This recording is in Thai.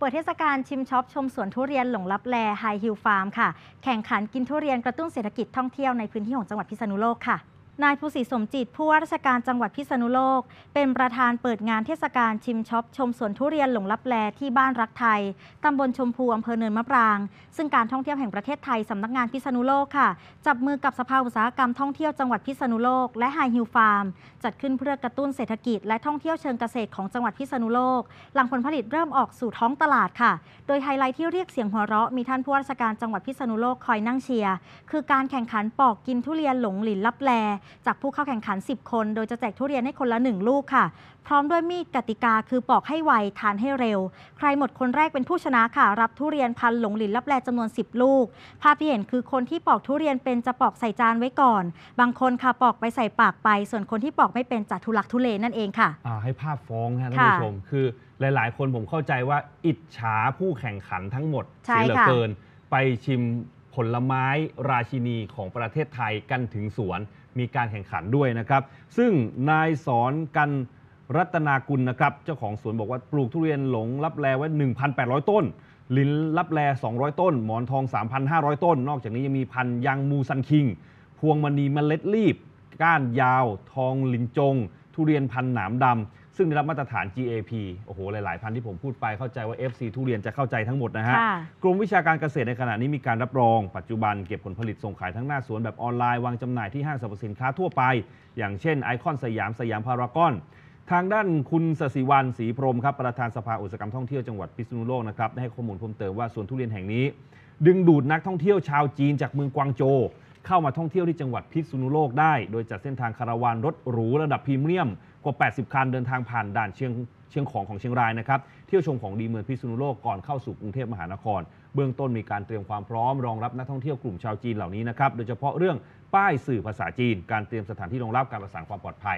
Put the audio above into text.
เปิดเทศกาลชิมช็อปชมสวนทุเรียนหลงลับแลไฮฮิลฟาร์มค่ะ แข่งขันกินทุเรียนกระตุ้นเศรษฐกิจท่องเที่ยวในพื้นที่ของจังหวัดพิษณุโลกค่ะนายภูสิสมจิตผู้ว่าราชการจังหวัดพิษณุโลก เป็นประธานเปิดงานเทศกาลชิมช็อป ชมสวนทุเรียนหลงลับแลที่บ้านรักไทย ตำบลชมพูอำเภอเนินมะปราง ซึ่งการท่องเที่ยวแห่งประเทศไทยสำนักงานพิษณุโลกค่ะจับมือกับสภาอุตสาหกรรมท่องเที่ยวจังหวัดพิษณุโลกและไฮฮิวฟาร์มจัดขึ้นเพื่อกระตุ้นเศรษฐกิจและท่องเที่ยวเชิงเกษตรของจังหวัดพิษณุโลกหลังผลผลิตเริ่มออกสู่ท้องตลาดค่ะ โดยไฮไลท์ที่เรียกเสียงหัวเราะ มีท่านผู้ว่าราชการจังหวัดพิษณุโลกคอยนั่งเชียร์คือการแข่งขันปอกกินทุเรียนหลงหลินลับแลจากผู้เข้าแข่งขัน 10 คน โดยจะแจกทุเรียนให้คนละ1ลูกค่ะ พร้อมด้วยมีดกติกาคือปอกให้ไว ทานให้เร็ว ใครหมดคนแรกเป็นผู้ชนะค่ะ รับทุเรียนพันหลงหลินรับแลจำนวน 10 ลูก ภาพที่เห็นคือคนที่ปอกทุเรียนเป็นจะปอกใส่จานไว้ก่อน บางคนค่ะปอกไปใส่ปากไป ส่วนคนที่ปอกไม่เป็นจะทุลักทุเลนั่นเองค่ะะให้ภาพฟ้องนะท่านผู้ชม คือหลาย ๆ คนผมเข้าใจว่าอิจฉาผู้แข่งขันทั้งหมดเสียเหลือเกินไปชิมผลไม้ราชินีของประเทศไทยกันถึงสวนมีการแข่งขันด้วยนะครับ ซึ่งนายสอนกันรัตนากุลนะครับ เจ้าของสวนบอกว่าปลูกทุเรียนหลงรับแลไว้ 1,800 ต้น ลิ้นรับแล200 ต้น หมอนทอง 3,500 ต้น นอกจากนี้ยังมีพันยังมูซันคิง พวงมณีเมล็ดรีบ ก้านยาวทองลินจงทุเรียนพันหนามดำ ซึ่งได้รับมาตรฐาน GAP โอ้โหหลาย ๆ พันที่ผมพูดไปเข้าใจว่า FC ทุเรียนจะเข้าใจทั้งหมดนะฮะ กรมวิชาการเกษตรในขณะนี้มีการรับรอง ปัจจุบันเก็บผลผลิตส่งขายทั้งหน้าสวนแบบออนไลน์วางจำหน่ายที่ห้างสรรพสินค้าทั่วไป อย่างเช่น ไอคอนสยามสยามพารากอน ทางด้านคุณสศิวันศรีพรมครับประธานสภาอุตสาหกรรมท่องเที่ยวจังหวัดพิษณุโลกนะครับได้ให้ข้อมูลเพิ่มเติมว่าสวนทุเรียนแห่งนี้ ดึงดูดนักท่องเที่ยวชาวจีน จากเมืองกวางโจเข้ามาท่องเที่ยวที่จังหวัดพิษณุโลกได้โดยจัดเส้นทางคาราวานรถหรูระดับพรีเมียม กว่า 80 คันเดินทางผ่านด่านเชียงเชียงของของเชียงรายนะครับเที่ยวชมของดีเมืองพิษณุโลก ก่อนเข้าสู่กรุงเทพมหานคร เบื้องต้นมีการเตรียมความพร้อมรองรับนักท่องเที่ยวกลุ่มชาวจีนเหล่านี้นะครับโดยเฉพาะเรื่องป้ายสื่อภาษาจีน การเตรียมสถานที่รองรับการประสานความปลอดภัย